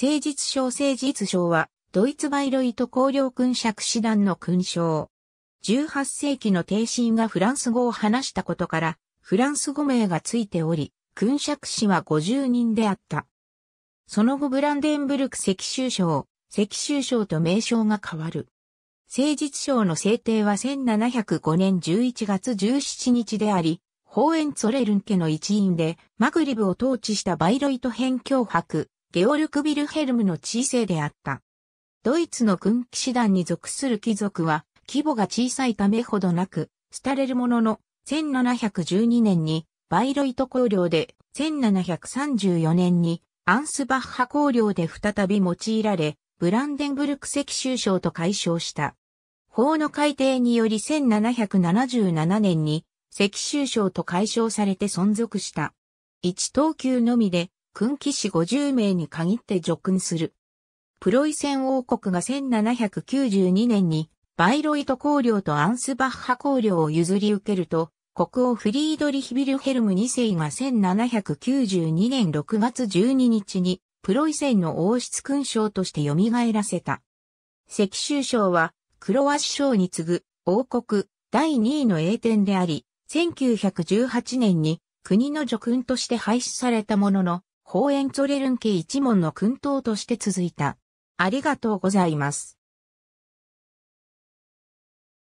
聖実賞聖実賞は、ドイツバイロイト公領君爵士団の勲章。18世紀の帝神がフランス語を話したことから、フランス語名がついており、君爵士は50人であった。その後ブランデンブルク赤州賞、赤州賞と名称が変わる。聖実賞の制定は1705年11月17日であり、ホーエンツォレルン家の一員で、マグリブを統治したバイロイト辺境博、ゲオルク・ビルヘルムの知性であった。ドイツの軍騎士団に属する貴族は、規模が小さいためほどなく、廃れるものの、1712年にバイロイト公領で、1734年にアンスバッハ公領で再び用いられ、ブランデンブルク石州省と解消した。法の改定により1777年に石州省と解消されて存続した。一等級のみで軍騎士50名に限って叙勲する。プロイセン王国が1792年にバイロイト公領とアンスバッハ公領を譲り受けると、国王フリードリヒビルヘルム2世が1792年6月12日にプロイセンの王室勲章として蘇らせた。赤州省はクロワッシ賞に次ぐ王国第2位の栄典であり、1918年に国の叙勲として廃止されたものの、ホーエンツォレルン家一門の訓導として続いた。ありがとうございます。